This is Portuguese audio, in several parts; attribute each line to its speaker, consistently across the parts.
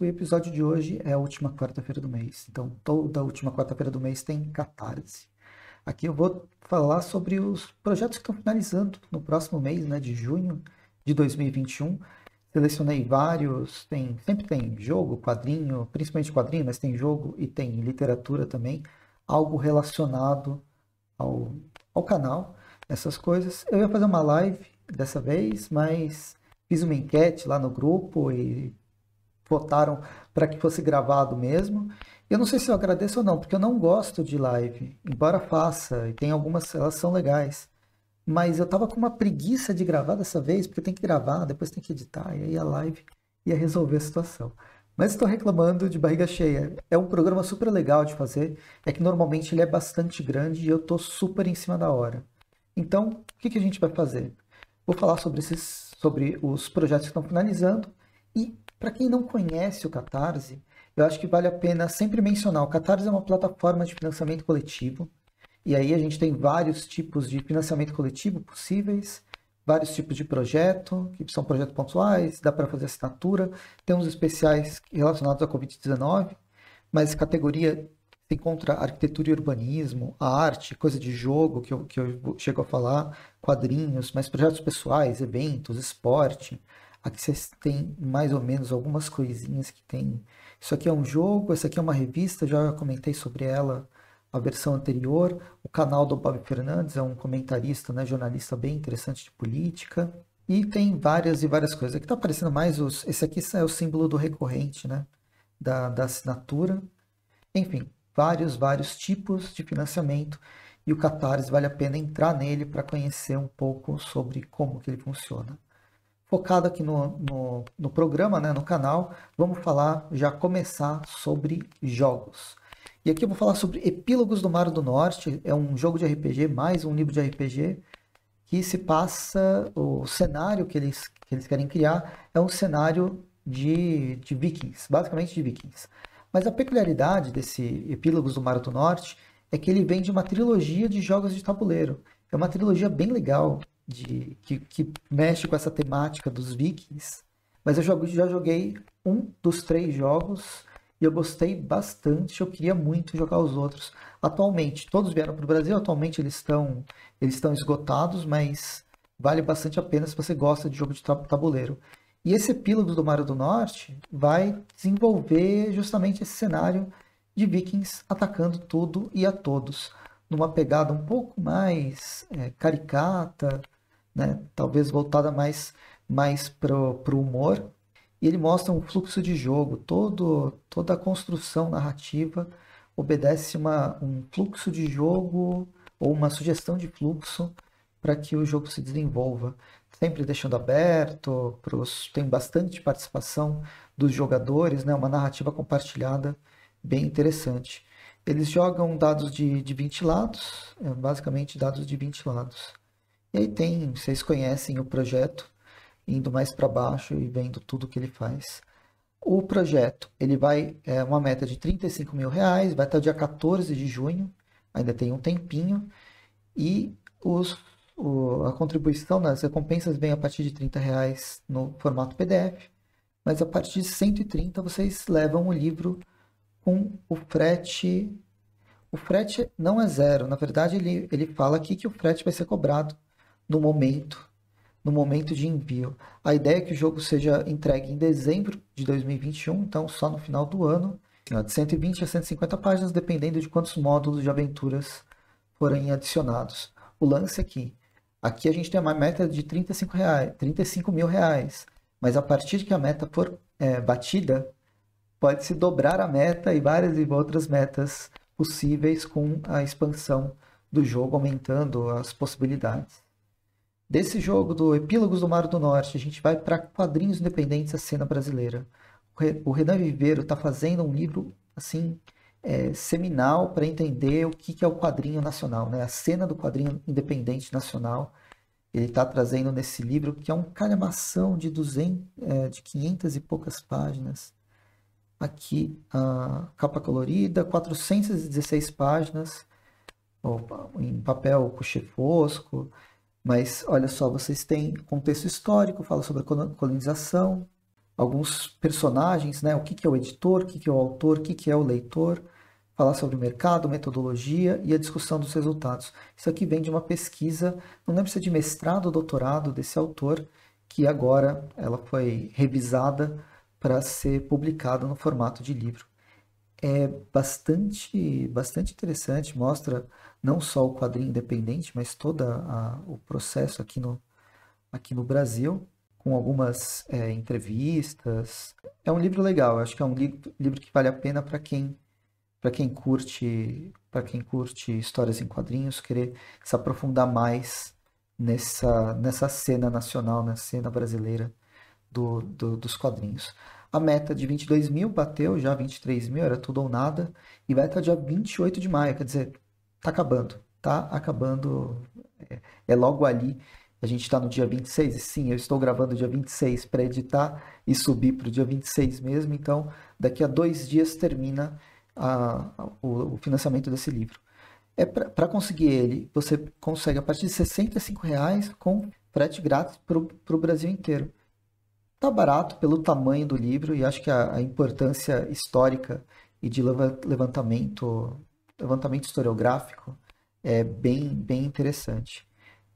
Speaker 1: o episódio de hoje é a última quarta-feira do mês. Então, toda última quarta-feira do mês tem catarse. Aqui eu vou falar sobre os projetos que estão finalizando no próximo mês, né, de junho de 2021. Selecionei vários, tem, sempre tem jogo, quadrinho, principalmente quadrinho, mas tem jogo e tem literatura também, algo relacionado ao, ao canal, essas coisas. Eu ia fazer uma live dessa vez, mas fiz uma enquete lá no grupo e votaram para que fosse gravado mesmo. Eu não sei se eu agradeço ou não, porque eu não gosto de live, embora faça, e tem algumas, elas são legais. Mas eu tava com uma preguiça de gravar dessa vez, porque tem que gravar, depois tem que editar, e aí a live ia resolver a situação. Mas estou reclamando de barriga cheia. É um programa super legal de fazer, é que normalmente ele é bastante grande e eu tô super em cima da hora. Então, o que, que a gente vai fazer? Vou falar sobre, esses, sobre os projetos que estão finalizando, e para quem não conhece o Catarse, eu acho que vale a pena sempre mencionar. O Catarse é uma plataforma de financiamento coletivo. E aí a gente tem vários tipos de financiamento coletivo possíveis, vários tipos de projeto, que são projetos pontuais, dá para fazer assinatura. Tem uns especiais relacionados à Covid-19, mas categoria se encontra arquitetura e urbanismo, a arte, coisa de jogo que eu, que eu chego a falar, quadrinhos, mas projetos pessoais, eventos, esporte, Aqui vocês têm mais ou menos algumas coisinhas que tem. Isso aqui é um jogo, essa aqui é uma revista, já comentei sobre ela a versão anterior. O canal do Bob Fernandes é um comentarista, né, jornalista bem interessante de política. E tem várias e várias coisas. Aqui está aparecendo mais os. Esse aqui é o símbolo do recorrente, né? Da, da assinatura. Enfim, vários, vários tipos de financiamento. E o Catarse vale a pena entrar nele para conhecer um pouco sobre como que ele funciona focado aqui no, no, no, programa, né, no canal, vamos falar, já começar sobre jogos. E aqui eu vou falar sobre Epílogos do Mar do Norte, é um jogo de RPG, mais um livro de RPG, que se passa, o cenário que eles, que eles querem criar é um cenário de, de vikings, basicamente de vikings. Mas a peculiaridade desse Epílogos do Mar do Norte é que ele vem de uma trilogia de jogos de tabuleiro. É uma trilogia bem legal, de que, que, mexe com essa temática dos vikings. Mas eu jogo, já joguei um dos três jogos e eu gostei bastante. Eu queria muito jogar os outros. Atualmente, todos vieram para o Brasil. Atualmente eles estão eles estão esgotados, mas vale bastante a pena se você gosta de jogo de tabuleiro. E esse epílogo do Mário do Norte vai desenvolver justamente esse cenário de vikings atacando tudo e a todos, numa pegada um pouco mais é, caricata, né? talvez voltada mais, mais para o humor. E ele mostra um fluxo de jogo, todo, toda a construção narrativa obedece uma, um fluxo de jogo ou uma sugestão de fluxo para que o jogo se desenvolva. Sempre deixando aberto, pros, tem bastante participação dos jogadores, né? uma narrativa compartilhada bem interessante. Eles jogam dados de, de 20 lados, é, basicamente dados de 20 lados. E aí tem, vocês conhecem o projeto, indo mais para baixo e vendo tudo que ele faz. O projeto, ele vai, é uma meta de 35 mil reais, vai até o dia 14 de junho, ainda tem um tempinho, e os, o, a contribuição nas né, recompensas vem a partir de 30 reais no formato PDF, mas a partir de 130 vocês levam o livro com o frete. O frete não é zero, na verdade ele, ele fala aqui que o frete vai ser cobrado no momento, no momento de envio. A ideia é que o jogo seja entregue em dezembro de 2021, então só no final do ano, de 120 a 150 páginas, dependendo de quantos módulos de aventuras forem adicionados. O lance aqui, é aqui a gente tem uma meta de 35, reais, 35 mil reais, mas a partir de que a meta for é, batida, pode-se dobrar a meta e várias e outras metas possíveis com a expansão do jogo, aumentando as possibilidades. Desse jogo do Epílogos do Mar do Norte, a gente vai para quadrinhos independentes a cena brasileira. O Renan Viveiro está fazendo um livro assim é, seminal para entender o que, que, é o quadrinho nacional, né? a cena do quadrinho independente nacional. Ele está trazendo nesse livro, que é um calhamação de, 200, é, de 500 e poucas páginas. Aqui, a capa colorida, 416 páginas, em papel coxê fosco, mas olha só, vocês têm contexto histórico, fala sobre a colonização, alguns personagens, né? O que, que é o editor, o que, que é o autor, o que, que é o leitor, falar sobre o mercado, metodologia e a discussão dos resultados. Isso aqui vem de uma pesquisa, não lembro se é de mestrado ou doutorado desse autor, que agora ela foi revisada para ser publicada no formato de livro. É bastante, bastante interessante, mostra não só o quadrinho independente, mas todo o processo aqui no, aqui no Brasil, com algumas é, entrevistas. É um livro legal, acho que é um li livro que vale a pena para quem para quem curte para quem curte histórias em quadrinhos querer se aprofundar mais nessa nessa cena nacional na cena brasileira do, do, dos quadrinhos a meta de 22 mil bateu já 23 mil era tudo ou nada e vai até dia 28 de maio quer dizer está acabando, está acabando, é, é logo ali. A gente está no dia 26, e sim, eu estou gravando dia 26 para editar e subir para o dia 26 mesmo, então daqui a dois dias termina a, a, o, o, financiamento desse livro. É para conseguir ele, você consegue a partir de 65 reais com frete grátis para o Brasil inteiro. Está barato pelo tamanho do livro e acho que a, a importância histórica e de levantamento levantamento historiográfico é bem, bem interessante.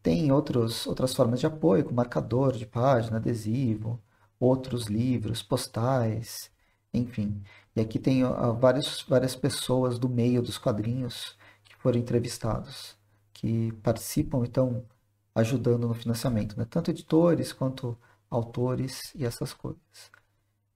Speaker 1: Tem outros, outras formas de apoio, como marcador de página, adesivo, outros livros, postais, enfim. E aqui tem várias, várias pessoas do meio dos quadrinhos que foram entrevistados, que participam e estão ajudando no financiamento, né? tanto editores quanto autores e essas coisas.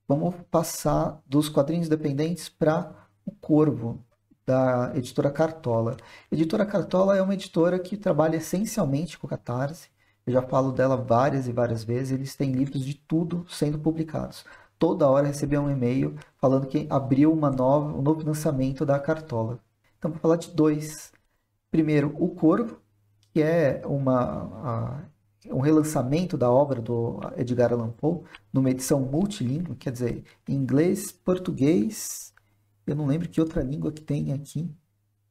Speaker 1: Vamos passar dos quadrinhos dependentes para o Corvo, da editora Cartola. editora Cartola é uma editora que trabalha essencialmente com catarse. Eu já falo dela várias e várias vezes. Eles têm livros de tudo sendo publicados. Toda hora recebia um e-mail falando que abriu uma nova, um novo lançamento da Cartola. Então, vou falar de dois. Primeiro, O Corvo, que é uma, a, um relançamento da obra do Edgar Allan Poe, numa edição multilíngue, quer dizer, inglês, português, eu não lembro que outra língua que tem aqui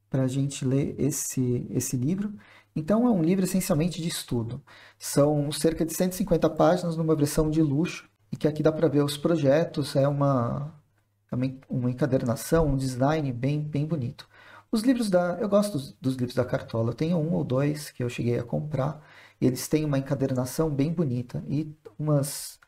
Speaker 1: para a gente ler esse, esse livro. Então, é um livro essencialmente de estudo. São cerca de 150 páginas numa versão de luxo, e que aqui dá para ver os projetos, é, é uma, uma encadernação, um design bem, bem bonito. Os livros da. Eu gosto dos, dos livros da Cartola, eu tenho um ou dois que eu cheguei a comprar, e eles têm uma encadernação bem bonita e umas,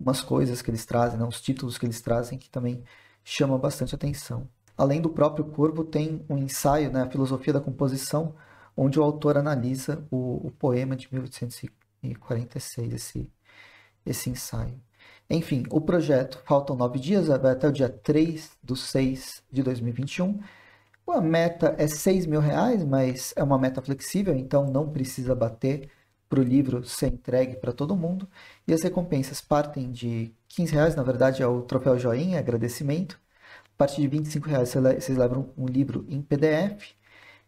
Speaker 1: umas coisas que eles trazem, né? os títulos que eles trazem que também chama bastante atenção. Além do próprio Corvo tem um ensaio, né, a filosofia da composição, onde o autor analisa o, o poema de 1846, esse, esse ensaio. Enfim, o projeto faltam nove dias, vai até o dia 3 de 6 de 2021. A meta é 6 mil reais, mas é uma meta flexível, então não precisa bater para o livro ser entregue para todo mundo. E as recompensas partem de 15 reais, na verdade é o troféu joinha, agradecimento. A partir de 25 reais vocês levam um livro em PDF.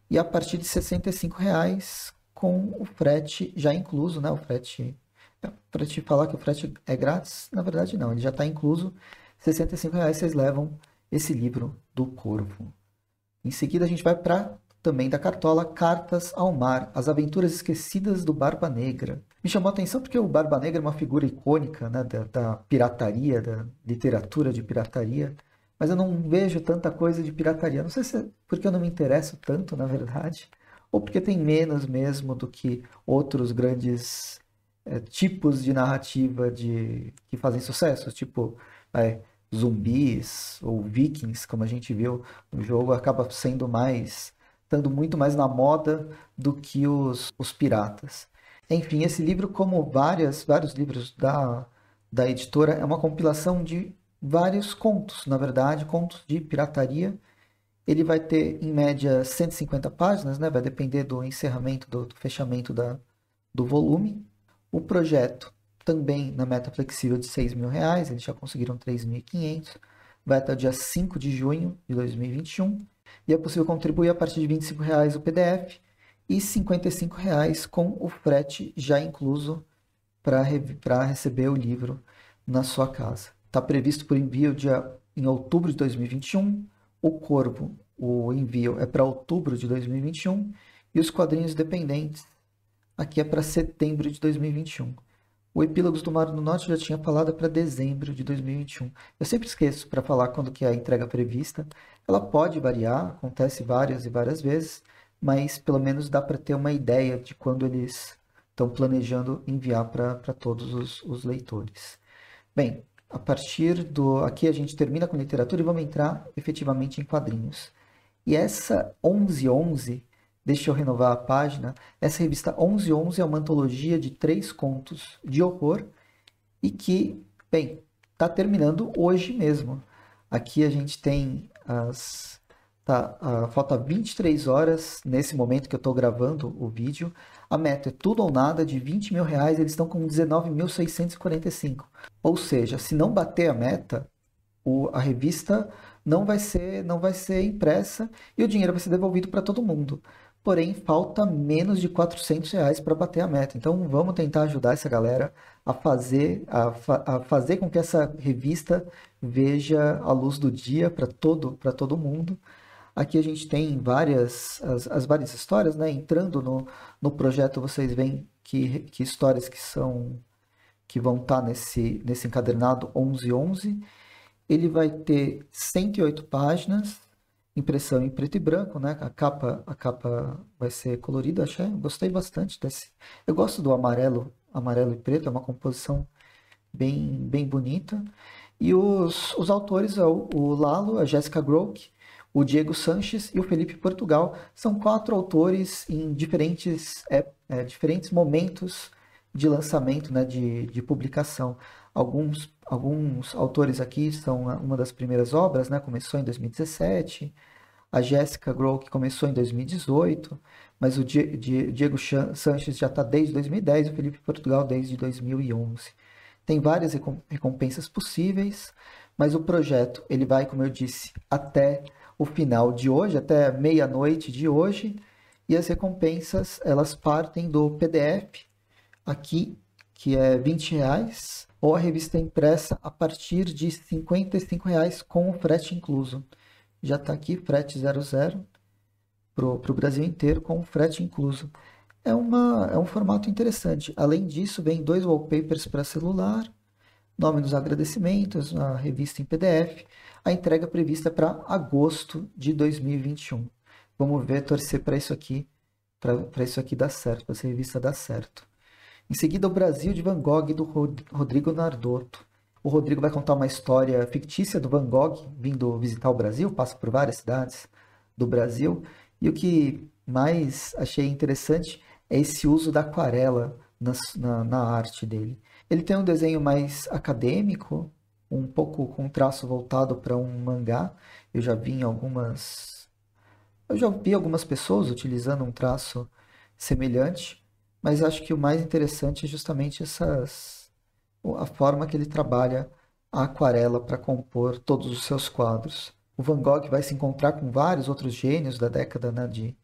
Speaker 1: E a partir de 65 reais com o frete já incluso, né? O frete... É, para te falar que o frete é grátis, na verdade não, ele já está incluso. 65 reais vocês levam esse livro do Corvo. Em seguida, a gente vai para também da cartola Cartas ao Mar, As Aventuras Esquecidas do Barba Negra. Me chamou a atenção porque o Barba Negra é uma figura icônica né, da, da pirataria, da literatura de pirataria, mas eu não vejo tanta coisa de pirataria. Não sei se é porque eu não me interesso tanto, na verdade, ou porque tem menos mesmo do que outros grandes é, tipos de narrativa de que fazem sucesso, tipo é, zumbis ou vikings, como a gente viu no jogo, acaba sendo mais estando muito mais na moda do que os, os piratas. Enfim, esse livro, como várias, vários livros da, da editora, é uma compilação de vários contos, na verdade, contos de pirataria. Ele vai ter, em média, 150 páginas, né? vai depender do encerramento, do, do fechamento da, do volume. O projeto, também na meta flexível de 6 mil reais, eles já conseguiram 3.500, vai até o dia 5 de junho de 2021. E é possível contribuir a partir de R$ 25,00 o PDF e R$ 55,00 com o frete já incluso para receber o livro na sua casa. Está previsto por envio dia, em outubro de 2021. O corvo, o envio é para outubro de 2021 e os quadrinhos dependentes aqui é para setembro de 2021. O Epílogos do Mar do Norte já tinha falado para dezembro de 2021. Eu sempre esqueço para falar quando que é a entrega prevista, ela pode variar, acontece várias e várias vezes, mas pelo menos dá para ter uma ideia de quando eles estão planejando enviar para todos os, os, leitores. Bem, a partir do. Aqui a gente termina com literatura e vamos entrar efetivamente em quadrinhos. E essa 1111, deixa eu renovar a página, essa revista 1111 é uma antologia de três contos de horror e que, bem, está terminando hoje mesmo. Aqui a gente tem as, tá, uh, falta 23 horas nesse momento que eu estou gravando o vídeo. A meta é tudo ou nada de 20 mil reais, eles estão com 19.645. Ou seja, se não bater a meta, o, a revista não vai ser não vai ser impressa e o dinheiro vai ser devolvido para todo mundo. Porém, falta menos de 400 reais para bater a meta. Então, vamos tentar ajudar essa galera a fazer, a, fa a fazer com que essa revista veja a luz do dia para todo, para todo mundo. Aqui a gente tem várias, as, as várias histórias, né? Entrando no, no projeto, vocês veem que, que histórias que são que vão estar tá nesse, nesse encadernado 1111. Ele vai ter 108 páginas, impressão em preto e branco, né? A capa, a capa vai ser colorida, achei, gostei bastante desse. Eu gosto do amarelo, amarelo e preto, é uma composição bem, bem bonita. E os, os autores são o Lalo, a Jéssica Groke o Diego Sanches e o Felipe Portugal. São quatro autores em diferentes, é, é, diferentes momentos de lançamento, né, de, de publicação. Alguns, alguns autores aqui são uma das primeiras obras, né, começou em 2017, a Jéssica Groke começou em 2018, mas o Diego Sanches já está desde 2010 e o Felipe Portugal desde 2011. Tem várias recompensas possíveis, mas o projeto ele vai, como eu disse, até o final de hoje, até meia-noite de hoje, e as recompensas elas partem do PDF aqui, que é 20 reais, ou a revista impressa a partir de 55 reais com o frete incluso. Já está aqui, frete 00 para o Brasil inteiro com o frete incluso é, uma, é um formato interessante. Além disso, vem dois wallpapers para celular, nome dos agradecimentos, a revista em PDF, a entrega prevista para agosto de 2021. Vamos ver, torcer para isso aqui, para isso aqui dar certo, para essa revista dar certo. Em seguida, o Brasil de Van Gogh do Rodrigo Nardotto. O Rodrigo vai contar uma história fictícia do Van Gogh vindo visitar o Brasil, passa por várias cidades do Brasil. E o que mais achei interessante é esse uso da aquarela na, na, na arte dele. Ele tem um desenho mais acadêmico, um pouco com traço voltado para um mangá. Eu já vi algumas. Eu já vi algumas pessoas utilizando um traço semelhante, mas acho que o mais interessante é justamente essas a forma que ele trabalha a aquarela para compor todos os seus quadros o Van Gogh vai se encontrar com vários outros gênios da década né, de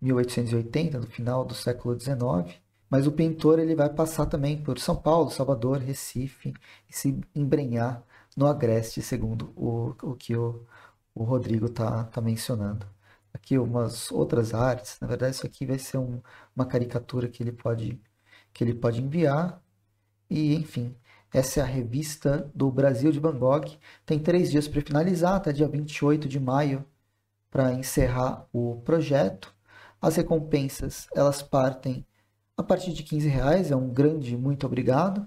Speaker 1: 1880, do final do século XIX, mas o pintor ele vai passar também por São Paulo, Salvador, Recife e se embrenhar no agreste, segundo o, o que o, o Rodrigo está tá mencionando. Aqui umas outras artes, na verdade isso aqui vai ser um, uma caricatura que ele pode que ele pode enviar e enfim essa é a revista do Brasil de Bangkok. Tem três dias para finalizar, até dia 28 de maio, para encerrar o projeto. As recompensas, elas partem a partir de 15 reais, é um grande muito obrigado.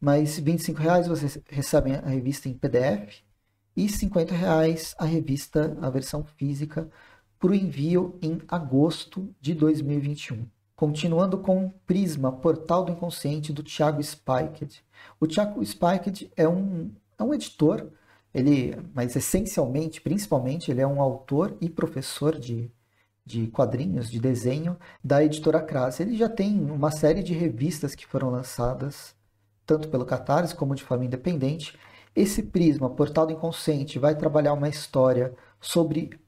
Speaker 1: Mas 25 reais vocês recebem a revista em PDF e 50 reais a revista, a versão física, para o envio em agosto de 2021. Continuando com Prisma, Portal do Inconsciente, do Thiago Spiked. O Thiago Spiked é um, é um editor, ele, mas essencialmente, principalmente, ele é um autor e professor de, de quadrinhos, de desenho, da editora Crase. Ele já tem uma série de revistas que foram lançadas, tanto pelo Catarse como de forma independente. Esse Prisma, Portal do Inconsciente, vai trabalhar uma história sobre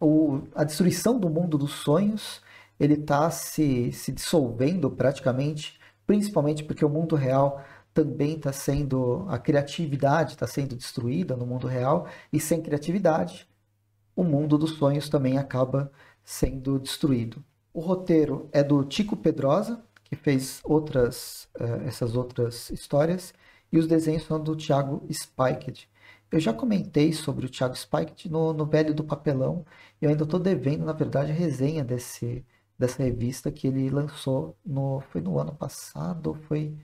Speaker 1: o, a destruição do mundo dos sonhos ele está se, se dissolvendo praticamente, principalmente porque o mundo real também está sendo, a criatividade está sendo destruída no mundo real, e sem criatividade, o mundo dos sonhos também acaba sendo destruído. O roteiro é do Tico Pedrosa, que fez outras, eh, essas outras histórias, e os desenhos são do Thiago Spiked. Eu já comentei sobre o Thiago Spiked no, no Velho do Papelão, e eu ainda estou devendo, na verdade, a resenha desse, dessa revista que ele lançou no foi no ano passado, foi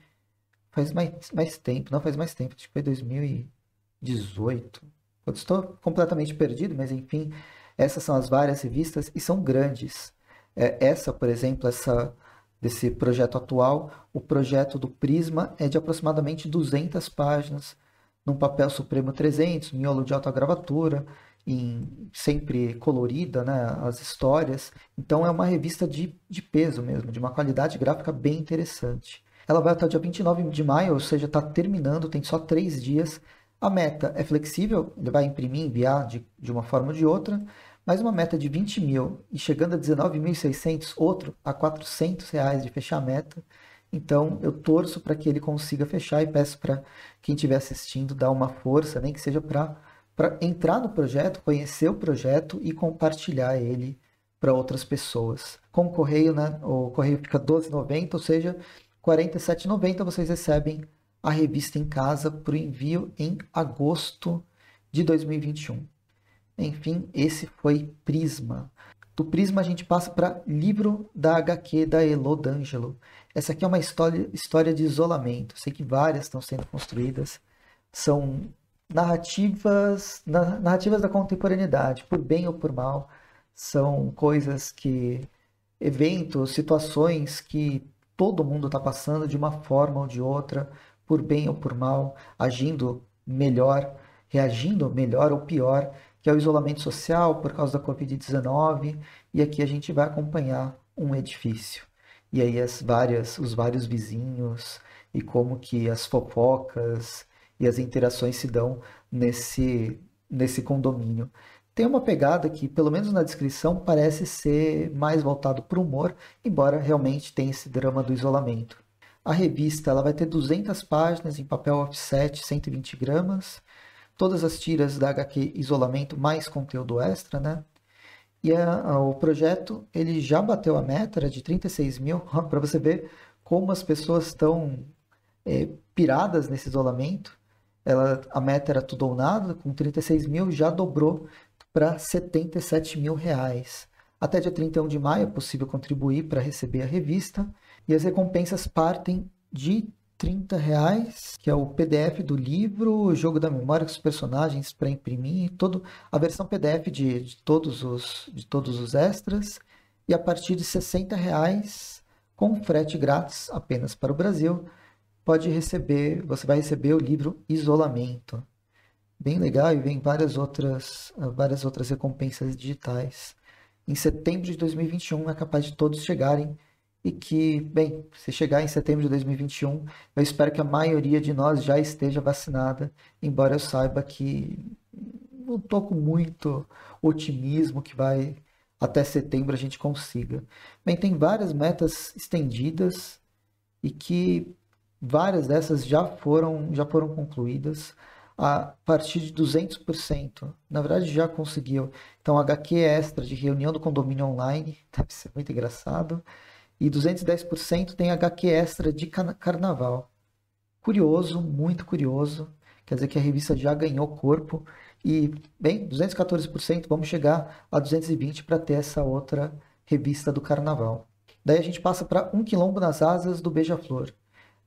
Speaker 1: faz mais, mais tempo, não faz mais tempo, acho que foi 2018. Eu estou completamente perdido, mas enfim, essas são as várias revistas e são grandes. É, essa, por exemplo, essa desse projeto atual, o projeto do Prisma é de aproximadamente 200 páginas, num papel supremo 300, miolo de alta gravatura, em, sempre colorida, né, as histórias. Então é uma revista de, de peso mesmo, de uma qualidade gráfica bem interessante. Ela vai até o dia 29 de maio, ou seja, está terminando, tem só três dias. A meta é flexível, ele vai imprimir, enviar de, de uma forma ou de outra, mas uma meta de 20 mil e chegando a 19.600, outro a 400 reais de fechar a meta. Então eu torço para que ele consiga fechar e peço para quem estiver assistindo dar uma força, nem que seja para para entrar no projeto, conhecer o projeto e compartilhar ele para outras pessoas. Com o correio, né? O correio fica 12,90, ou seja, 47,90 vocês recebem a revista em casa para o envio em agosto de 2021. Enfim, esse foi Prisma. Do Prisma a gente passa para livro da HQ da Elo D'Angelo. Essa aqui é uma história, história de isolamento. Sei que várias estão sendo construídas. São narrativas, narrativas da contemporaneidade, por bem ou por mal, são coisas que eventos, situações que todo mundo está passando de uma forma ou de outra, por bem ou por mal, agindo melhor, reagindo melhor ou pior, que é o isolamento social por causa da Covid-19, e aqui a gente vai acompanhar um edifício. E aí as várias, os vários vizinhos e como que as fofocas e as interações se dão nesse, nesse condomínio. Tem uma pegada que, pelo menos na descrição, parece ser mais voltado para o humor, embora realmente tenha esse drama do isolamento. A revista ela vai ter 200 páginas em papel offset, 120 gramas, todas as tiras da HQ Isolamento mais conteúdo extra, né? E a, a, o projeto ele já bateu a meta era de 36 mil para você ver como as pessoas estão é, eh, piradas nesse isolamento. Ela, a meta era tudo ou nada, com 36 mil já dobrou para 77 mil reais. Até dia 31 de maio é possível contribuir para receber a revista e as recompensas partem de 30 reais, que é o PDF do livro, o jogo da memória com os personagens para imprimir, todo a versão PDF de, de, todos os, de todos os extras e a partir de 60 reais com frete grátis apenas para o Brasil pode receber, você vai receber o livro Isolamento. Bem legal e vem várias outras, ah, várias outras recompensas digitais. Em setembro de 2021 é capaz de todos chegarem e que, bem, se chegar em setembro de 2021, eu espero que a maioria de nós já esteja vacinada, embora eu saiba que não estou com muito otimismo que vai até setembro a gente consiga. Bem, tem várias metas estendidas e que várias dessas já foram, já foram concluídas a partir de 200%. Na verdade, já conseguiu. Então, HQ extra de reunião do condomínio online, deve ser muito engraçado. E 210% tem HQ extra de carnaval. Curioso, muito curioso. Quer dizer que a revista já ganhou corpo. E, bem, 214%, vamos chegar a 220% para ter essa outra revista do carnaval. Daí a gente passa para Um Quilombo nas Asas do Beija-Flor.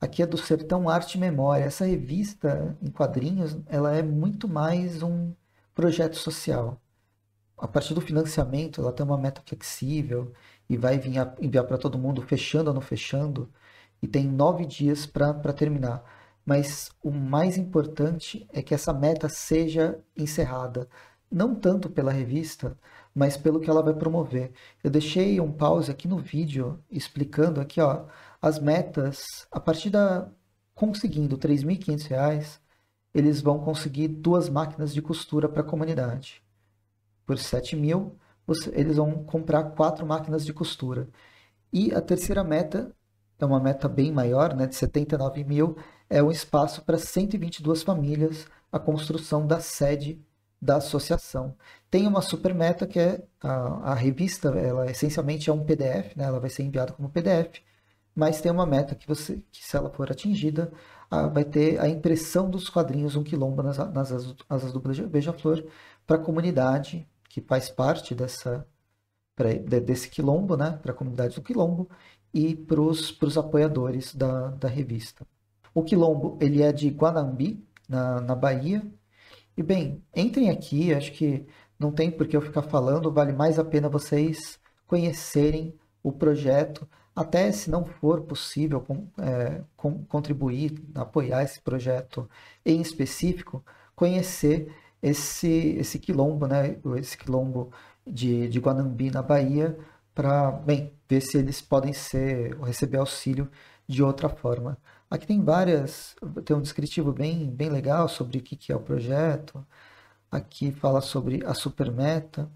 Speaker 1: Aqui é do Sertão Arte e Memória. Essa revista em quadrinhos, ela é muito mais um projeto social. A partir do financiamento, ela tem uma meta flexível e vai vinha, enviar para todo mundo, fechando ou não fechando, e tem nove dias para terminar. Mas o mais importante é que essa meta seja encerrada, não tanto pela revista, mas pelo que ela vai promover. Eu deixei um pause aqui no vídeo explicando aqui, ó, as metas, a partir da conseguindo R$ 3.500, eles vão conseguir duas máquinas de costura para a comunidade. Por R$ 7.000, eles vão comprar quatro máquinas de costura. E a terceira meta, é uma meta bem maior, né, de R$ mil, é um espaço para 122 famílias, a construção da sede da associação. Tem uma super meta que é a, a, revista, ela essencialmente é um PDF, né? ela vai ser enviada como PDF, mas tem uma meta que você, que se ela for atingida, a, vai ter a impressão dos quadrinhos um quilombo nas, nas asas, asas do beija-flor para a comunidade que faz parte dessa pra, desse quilombo, né, para a comunidade do quilombo e para os apoiadores da, da revista. O quilombo ele é de Guanambi, na, na Bahia. E bem, entrem aqui, acho que não tem por que eu ficar falando, vale mais a pena vocês conhecerem o projeto, até se não for possível é, contribuir, apoiar esse projeto em específico, conhecer esse, esse quilombo, né, esse quilombo de, de Guanambi na Bahia, para, bem, ver se eles podem ser, receber auxílio de outra forma. Aqui tem várias, tem um descritivo bem, bem legal sobre o que, que é o projeto, aqui fala sobre a supermeta,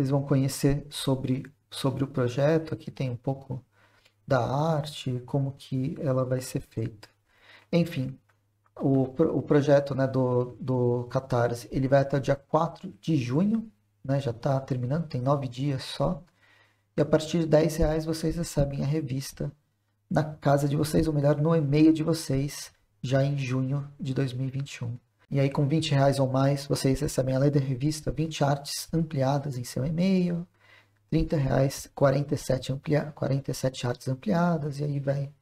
Speaker 1: vocês vão conhecer sobre, sobre o projeto. Aqui tem um pouco da arte, como que ela vai ser feita. Enfim, o, o projeto né, do, do Catarse, ele vai até o dia 4 de junho, né, já está terminando, tem nove dias só. E a partir de 10 reais vocês recebem a revista na casa de vocês, ou melhor, no e-mail de vocês, já em junho de 2021. E aí, com 20 reais ou mais, vocês recebem, além da revista, 20 artes ampliadas em seu e-mail, 30 reais, 47, amplia, 47 artes ampliadas, e aí vai,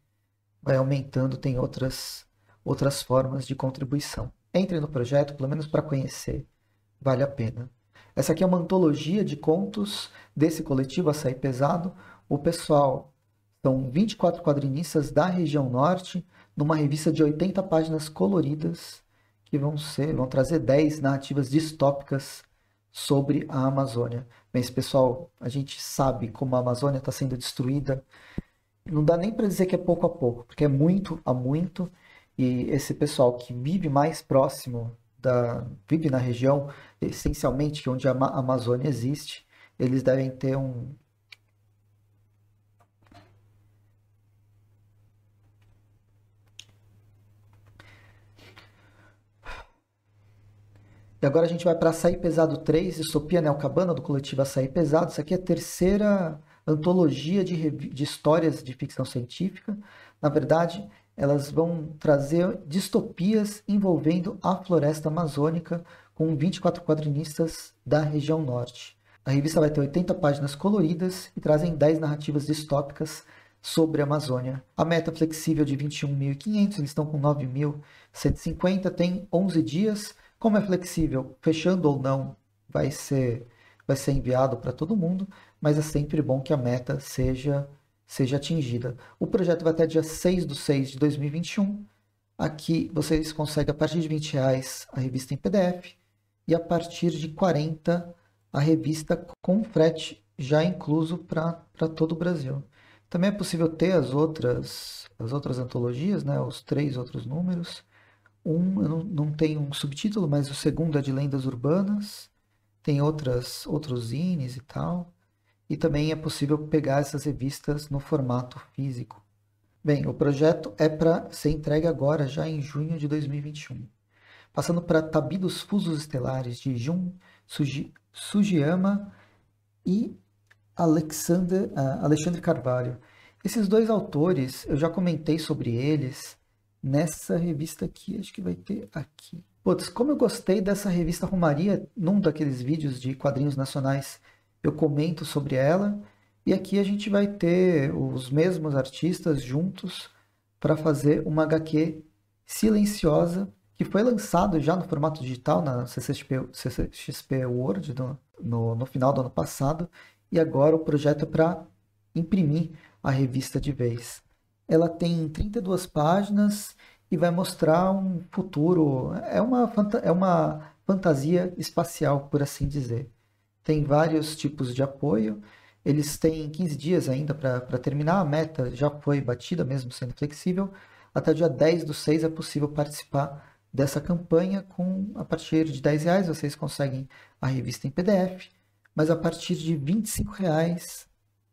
Speaker 1: vai aumentando, tem outras, outras formas de contribuição. Entre no projeto, pelo menos para conhecer, vale a pena. Essa aqui é uma antologia de contos desse coletivo Açaí Pesado. O pessoal são 24 quadrinistas da região norte, numa revista de 80 páginas coloridas, que vão ser, vão trazer 10 narrativas distópicas sobre a Amazônia. Bem, pessoal, a gente sabe como a Amazônia está sendo destruída. Não dá nem para dizer que é pouco a pouco, porque é muito a muito. E esse pessoal que vive mais próximo da vive na região, essencialmente é onde a Amazônia existe, eles devem ter um, E agora a gente vai para Açaí Pesado 3, Estopia Neocabana, do coletivo Açaí Pesado. Isso aqui é a terceira antologia de, de histórias de ficção científica. Na verdade, elas vão trazer distopias envolvendo a floresta amazônica com 24 quadrinistas da região norte. A revista vai ter 80 páginas coloridas e trazem 10 narrativas distópicas sobre a Amazônia. A meta flexível de 21.500, eles estão com 9.150, tem 11 dias como é flexível, fechando ou não, vai ser, vai ser enviado para todo mundo, mas é sempre bom que a meta seja, seja atingida. O projeto vai até dia 6 de 6 de 2021. Aqui vocês conseguem, a partir de 20 reais, a revista em PDF e a partir de 40 a revista com frete já incluso para todo o Brasil. Também é possível ter as outras, as outras antologias, né, os três outros números, um, eu não, não tem um subtítulo, mas o segundo é de lendas urbanas. Tem outras, outros zines e tal. E também é possível pegar essas revistas no formato físico. Bem, o projeto é para ser entregue agora, já em junho de 2021. Passando para Tabi dos Fusos Estelares, de Jun Suji, Sugiyama e Alexander, uh, Alexandre Carvalho. Esses dois autores, eu já comentei sobre eles nessa revista aqui, acho que vai ter aqui. Putz, como eu gostei dessa revista Romaria, num daqueles vídeos de quadrinhos nacionais, eu comento sobre ela. E aqui a gente vai ter os mesmos artistas juntos para fazer uma HQ silenciosa, que foi lançado já no formato digital na CCXP, CCXP World no, no, no final do ano passado. E agora o projeto é para imprimir a revista de vez. Ela tem 32 páginas e vai mostrar um futuro. É uma, é uma fantasia espacial, por assim dizer. Tem vários tipos de apoio. Eles têm 15 dias ainda para terminar. A meta já foi batida, mesmo sendo flexível. Até o dia 10 do 6 é possível participar dessa campanha com a partir de 10 reais vocês conseguem a revista em PDF, mas a partir de 25 reais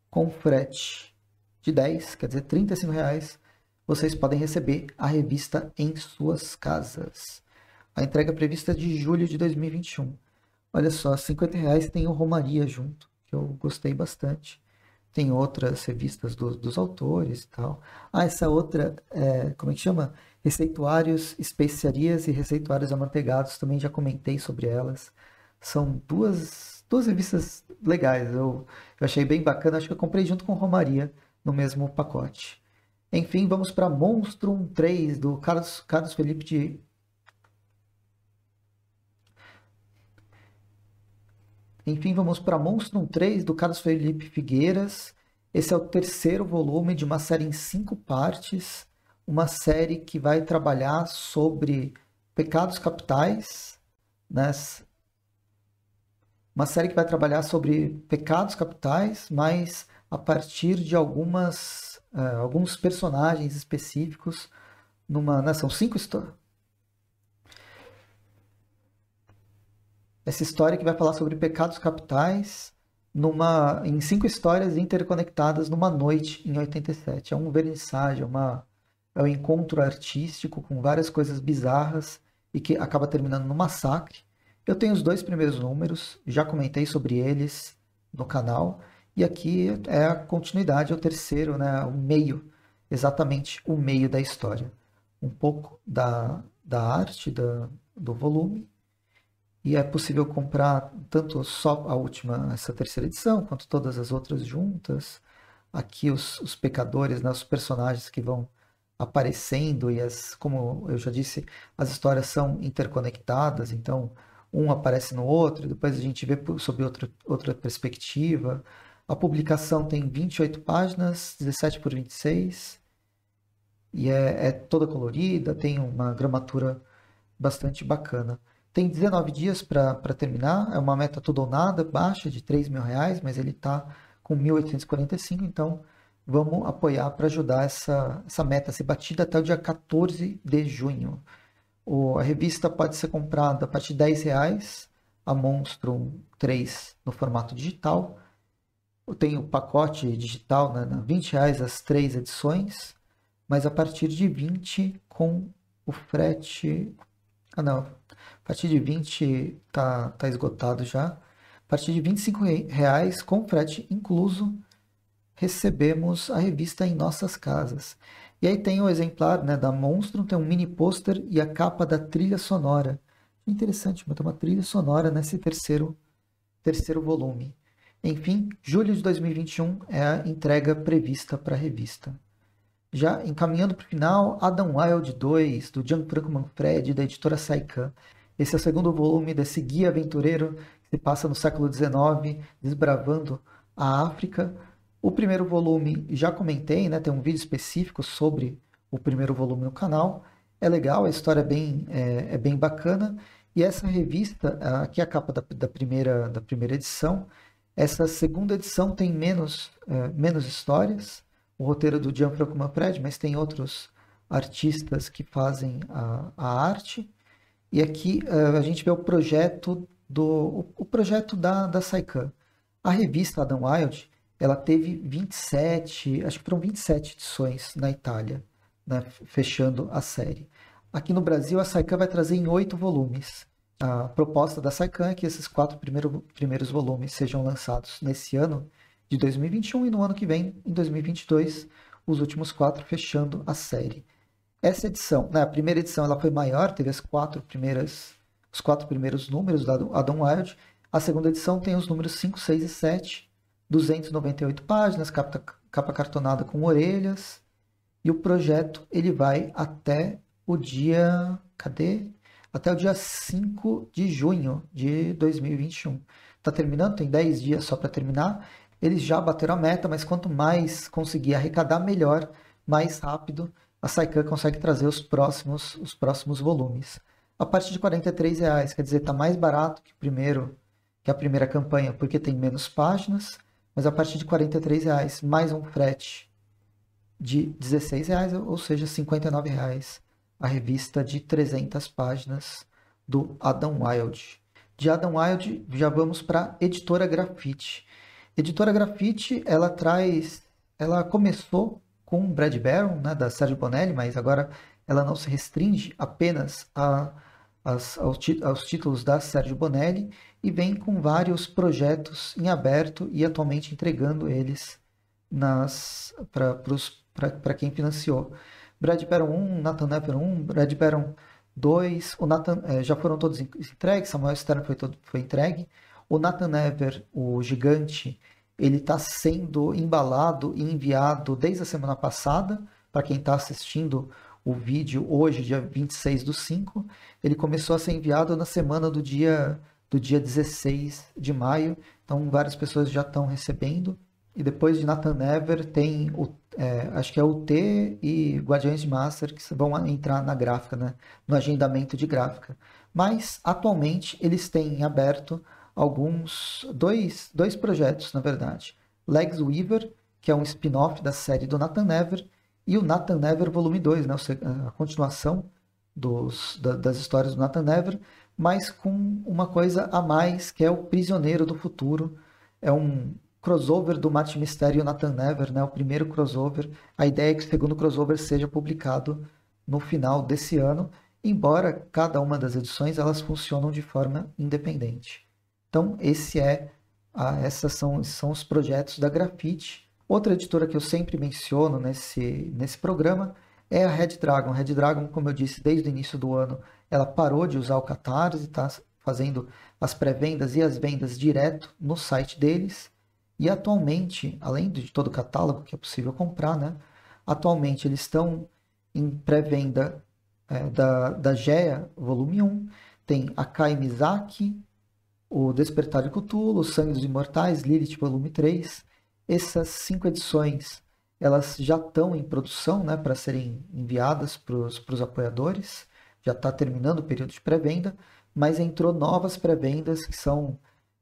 Speaker 1: com frete de 10, quer dizer, 35 reais, vocês podem receber a revista em suas casas. A entrega prevista é de julho de 2021. Olha só, 50 reais tem o Romaria junto, que eu gostei bastante. Tem outras revistas do, dos autores e tal. Ah, essa outra, é, como é que chama? Receituários, especiarias e receituários amanteigados, também já comentei sobre elas. São duas, duas revistas legais, eu, eu achei bem bacana, acho que eu comprei junto com Romaria no mesmo pacote. Enfim, vamos para Monstrum 3 do Carlos, Carlos Felipe de Enfim, vamos para Monstrum 3 do Carlos Felipe Figueiras. Esse é o terceiro volume de uma série em cinco partes, uma série que vai trabalhar sobre pecados capitais, né? uma série que vai trabalhar sobre pecados capitais, mas a partir de algumas uh, alguns personagens específicos numa né, são cinco histórias essa história que vai falar sobre pecados capitais numa em cinco histórias interconectadas numa noite em 87 é um vernissage é uma é um encontro artístico com várias coisas bizarras e que acaba terminando no massacre eu tenho os dois primeiros números já comentei sobre eles no canal e aqui é a continuidade, é o terceiro, né? o meio, exatamente o meio da história. Um pouco da, da arte da, do volume, e é possível comprar tanto só a última, essa terceira edição, quanto todas as outras juntas. Aqui os, os pecadores, né? os personagens que vão aparecendo e as, como eu já disse, as histórias são interconectadas, então um aparece no outro, e depois a gente vê sob outra outra perspectiva. A publicação tem 28 páginas, 17 por 26, e é, é toda colorida, tem uma gramatura bastante bacana. Tem 19 dias para terminar, é uma meta toda ou nada, baixa, de 3 mil reais, mas ele está com 1.845, então vamos apoiar para ajudar essa, essa meta a ser batida até o dia 14 de junho. O, a revista pode ser comprada a partir de 10 reais, a Monstrum 3 no formato digital, tem o pacote digital né, na 20 reais as três edições, mas a partir de 20 com o frete. Ah não, a partir de 20 tá, tá esgotado já. A partir de 25 reais com frete incluso, recebemos a revista em nossas casas. E aí tem o exemplar né, da Monstro, tem um mini pôster e a capa da trilha sonora. Interessante, mas tem uma trilha sonora nesse terceiro, terceiro volume. Enfim, julho de 2021 é a entrega prevista para a revista. Já encaminhando para o final, Adam Wilde 2, do Gianfranco Manfredi, da editora Saikan. Esse é o segundo volume desse guia aventureiro que se passa no século XIX, desbravando a África. O primeiro volume, já comentei, né, tem um vídeo específico sobre o primeiro volume no canal. É legal, a história é bem, é, é bem bacana. E essa revista, aqui é a capa da, da, primeira, da primeira edição, essa segunda edição tem menos, eh, menos histórias, o roteiro do Gianfranco Manfredi, mas tem outros artistas que fazem a, a arte. E aqui uh, a gente vê o projeto do o, projeto da, da Saikan. A revista Adam Wild, ela teve 27, acho que foram 27 edições na Itália, né, fechando a série. Aqui no Brasil, a Saikan vai trazer em oito volumes a proposta da SAICAN é que esses quatro primeiro, primeiros volumes sejam lançados nesse ano de 2021 e no ano que vem, em 2022, os últimos quatro fechando a série. Essa edição, né, a primeira edição ela foi maior, teve as quatro primeiras, os quatro primeiros números da Adam Wild. A segunda edição tem os números 5, 6 e 7, 298 páginas, capa, capa cartonada com orelhas. E o projeto ele vai até o dia, cadê? até o dia 5 de junho de 2021. Está terminando, tem 10 dias só para terminar. Eles já bateram a meta, mas quanto mais conseguir arrecadar, melhor, mais rápido a Saican consegue trazer os próximos, os próximos volumes. A partir de R$ reais, quer dizer, está mais barato que primeiro que a primeira campanha, porque tem menos páginas, mas a partir de R$ reais mais um frete de R$ reais, ou seja, R$ reais a revista de 300 páginas do Adam Wilde. De Adam Wilde, já vamos para Editora Grafite. Editora Grafite, ela traz, ela começou com Brad Baron, né, da Sérgio Bonelli, mas agora ela não se restringe apenas a, as, aos, aos, títulos da Sérgio Bonelli e vem com vários projetos em aberto e atualmente entregando eles para quem financiou. Brad Perron 1, Nathan Napper 1, Brad Perron 2, o Nathan, é, já foram todos entregues, Samuel Stern foi, todo, foi entregue. O Nathan Napper, o gigante, ele está sendo embalado e enviado desde a semana passada, para quem está assistindo o vídeo hoje, dia 26 do 5, ele começou a ser enviado na semana do dia do dia 16 de maio, então várias pessoas já estão recebendo. E depois de Nathan Never tem o é, acho que é o T e Guardiões de Master que vão entrar na gráfica, né? no agendamento de gráfica. Mas atualmente eles têm aberto alguns dois, dois projetos, na verdade. Legs Weaver, que é um spin-off da série do Nathan Never, e o Nathan Never Volume 2, né? a continuação dos, da, das histórias do Nathan Never, mas com uma coisa a mais, que é o Prisioneiro do Futuro. É um, crossover do Mate Mistério e o Nathan Never, né? O primeiro crossover. A ideia é que o segundo crossover seja publicado no final desse ano, embora cada uma das edições elas funcionam de forma independente. Então, esse é a, essas são, são os projetos da Grafite. Outra editora que eu sempre menciono nesse, nesse programa é a Red Dragon. Red Dragon, como eu disse, desde o início do ano, ela parou de usar o Catarse, está fazendo as pré-vendas e as vendas direto no site deles. E atualmente, além de todo o catálogo que é possível comprar, né? Atualmente eles estão em pré-venda é, da, da GEA, volume 1. Tem Akai Mizaki, O Despertar de Cthulhu, Sangue dos Imortais, Lilith, volume 3. Essas cinco edições, elas já estão em produção, né? Para serem enviadas para os apoiadores. Já está terminando o período de pré-venda, mas entrou novas pré-vendas que são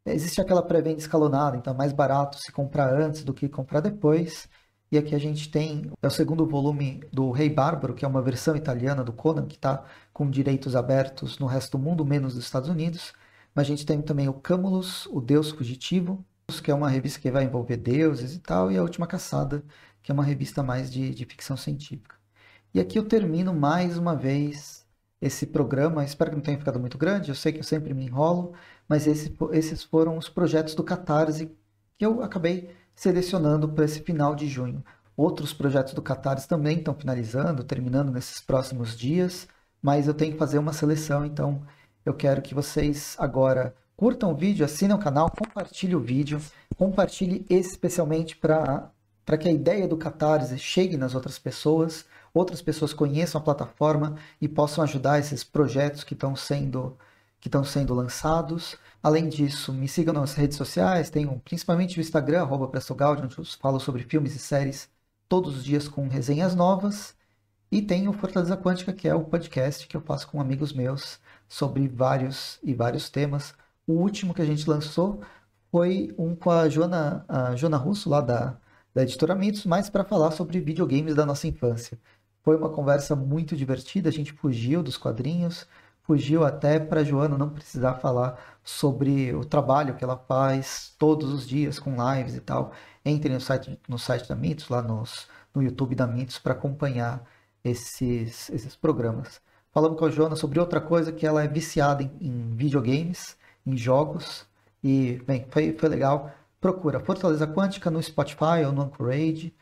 Speaker 1: é, existe aquela pré-venda escalonada, então é mais barato se comprar antes do que comprar depois. E aqui a gente tem é o segundo volume do Rei Bárbaro, que é uma versão italiana do Conan, que está com direitos abertos no resto do mundo, menos dos Estados Unidos. Mas a gente tem também o Camulus, o Deus Fugitivo, que é uma revista que vai envolver deuses e tal, e a Última Caçada, que é uma revista mais de, de ficção científica. E aqui eu termino mais uma vez esse programa. Espero que não tenha ficado muito grande, eu sei que eu sempre me enrolo, mas esse, esses foram os projetos do Catarse que eu acabei selecionando para esse final de junho. Outros projetos do Catarse também estão finalizando, terminando nesses próximos dias, mas eu tenho que fazer uma seleção, então eu quero que vocês agora curtam o vídeo, assinem o canal, compartilhem o vídeo, compartilhe especialmente para que a ideia do Catarse chegue nas outras pessoas outras pessoas conheçam a plataforma e possam ajudar esses projetos que estão sendo que estão sendo lançados. Além disso, me sigam nas redes sociais, tenho principalmente o Instagram, arroba Prestogaudi, onde eu falo sobre filmes e séries todos os dias com resenhas novas. E tenho o Fortaleza Quântica, que é o podcast que eu faço com amigos meus sobre vários e vários temas. O último que a gente lançou foi um com a Joana, a Joana Russo, lá da, da editora Mitos, mas para falar sobre videogames da nossa infância. Foi uma conversa muito divertida, a gente fugiu dos quadrinhos, fugiu até para Joana não precisar falar sobre o trabalho que ela faz todos os dias com lives e tal. Entrem no site, no site da Mitos, lá nos, no YouTube da Mitos, para acompanhar esses, esses programas. Falamos com a Joana sobre outra coisa, que ela é viciada em, em videogames, em jogos, e, bem, foi, foi legal. Procura Fortaleza Quântica no Spotify ou no Anchorage,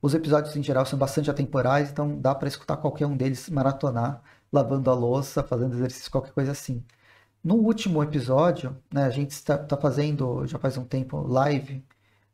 Speaker 1: os episódios em geral são bastante atemporais, então dá para escutar qualquer um deles maratonar, lavando a louça, fazendo exercício, qualquer coisa assim. No último episódio, né, a gente está, tá fazendo já faz um tempo live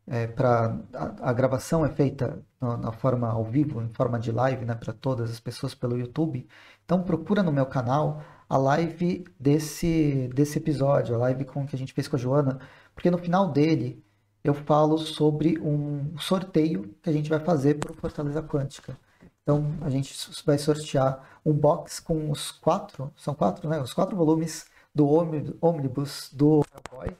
Speaker 1: é, para a, a, gravação é feita na, na, forma ao vivo, em forma de live, né, para todas as pessoas pelo YouTube. Então procura no meu canal a live desse desse episódio, a live com que a gente fez com a Joana, porque no final dele eu falo sobre um sorteio que a gente vai fazer para o Fortaleza Quântica. Então, a gente vai sortear um box com os quatro, são quatro, né? Os quatro volumes do Omnibus do Hellboy.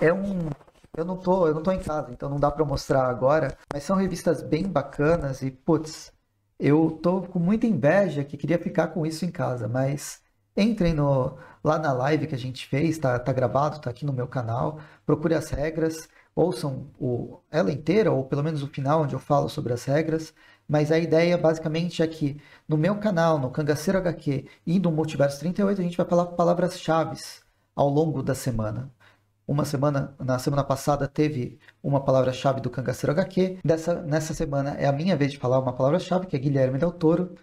Speaker 1: É um eu não tô, eu não tô em casa, então não dá para mostrar agora, mas são revistas bem bacanas e putz, eu tô com muita inveja que queria ficar com isso em casa, mas entrem no lá na live que a gente fez, tá, tá gravado, tá aqui no meu canal, procure as regras ouçam o, ela inteira, ou pelo menos o final, onde eu falo sobre as regras. Mas a ideia basicamente é que no meu canal, no Cangaceiro HQ e no Multiverso 38, a gente vai falar palavras-chave ao longo da semana. Uma semana, na semana passada teve uma palavra-chave do Cangaceiro HQ. Dessa, nessa semana é a minha vez de falar uma palavra-chave, que é Guilherme Del Toro.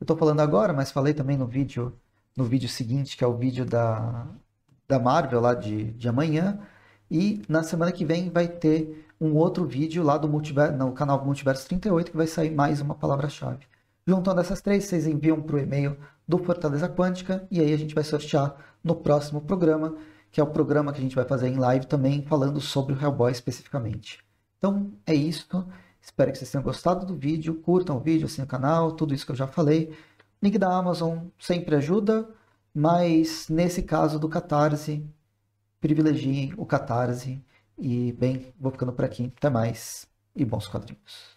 Speaker 1: Eu estou falando agora, mas falei também no vídeo no vídeo seguinte, que é o vídeo da, da Marvel lá de, de amanhã. E na semana que vem vai ter um outro vídeo lá do Multiverso, no canal Multiverso 38, que vai sair mais uma palavra-chave. Juntando essas três, vocês enviam para o e-mail do Fortaleza Quântica e aí a gente vai sortear no próximo programa, que é o programa que a gente vai fazer em live também, falando sobre o Hellboy especificamente. Então é isso. Espero que vocês tenham gostado do vídeo. Curtam o vídeo, assinem o canal, tudo isso que eu já falei. Link da Amazon sempre ajuda, mas nesse caso do Catarse, privilegiem o Catarse. E, bem, vou ficando por aqui. Até mais e bons quadrinhos.